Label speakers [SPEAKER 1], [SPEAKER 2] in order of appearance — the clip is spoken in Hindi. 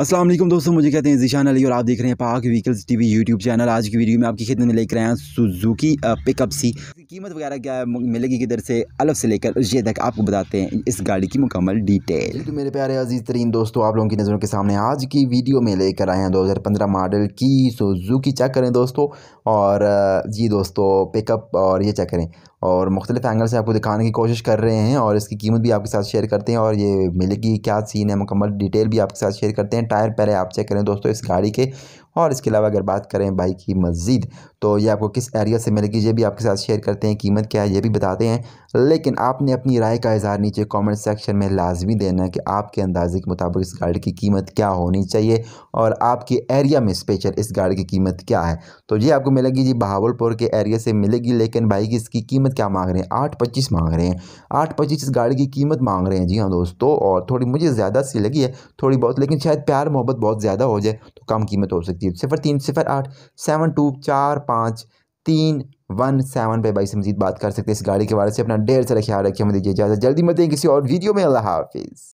[SPEAKER 1] असलम दोस्तों मुझे कहते हैं जीशान अली और आप देख रहे हैं पाक व्हीकल्स टीवी यूट्यूब चैनल आज की वीडियो में आपकी खिदमत में लेकर आए हैं सुजुकी पिकअप सी कीमत वगैरह क्या है मिलेगी किधर से अलफ से लेकर ये तक आपको बताते हैं इस गाड़ी की मुकम्मल डिटेल
[SPEAKER 2] तो मेरे प्यारे अजीज़ तरीन दोस्तों आप लोगों की नज़रों के सामने आज की वीडियो में लेकर आए हैं पंद्रह मॉडल की सुजुकी चेक करें दोस्तों और जी दोस्तों पिकअप और ये चेक करें और मुख्तलिफ एंगल से आपको दिखाने की कोशिश कर रहे हैं और इसकी कीमत भी आपके साथ शेयर करते हैं और ये मिलेगी क्या सीन है मुकम्मल डिटेल भी आपके साथ शेयर करते हैं हैं टायर पहले आप चेक करें दोस्तों इस गाड़ी के और इसके अलावा अगर बात करें बाइक की मज़ीद तो ये आपको किस एरिया से मिलेगी ये भी आपके साथ शेयर करते हैं कीमत क्या है ये भी बताते हैं लेकिन आपने अपनी राय का इजहार नीचे कमेंट सेक्शन में लाजमी देना कि आपके अंदाजे के मुताबिक इस गाड़ी की कीमत क्या होनी चाहिए और आपके एरिया में स्पेशल इस गाड़ी की कीमत क्या है तो ये आपको मिलेगी जी बहावलपुर के एरिया से मिलेगी लेकिन भाई की इसकी कीमत क्या मांग रहे हैं आठ पच्चीस मांग रहे हैं आठ पच्चीस इस गाड़ी की कीमत मांग रहे हैं जी हाँ दोस्तों और थोड़ी मुझे ज़्यादा सी लगी है थोड़ी बहुत लेकिन शायद प्यार मोहब्बत बहुत ज़्यादा हो जाए तो कम कीमत हो सकती है सिफर तीन सिफर आठ सेवन टू चार पाँच तीन वन सेवन पे बाई से मजीद बात कर सकते हैं इस गाड़ी के बारे से अपना डेढ़ सारा ख्याल रखिए मुझे इजाज़त जल्दी मिलते हैं किसी और वीडियो में अल्लाह हाफिज़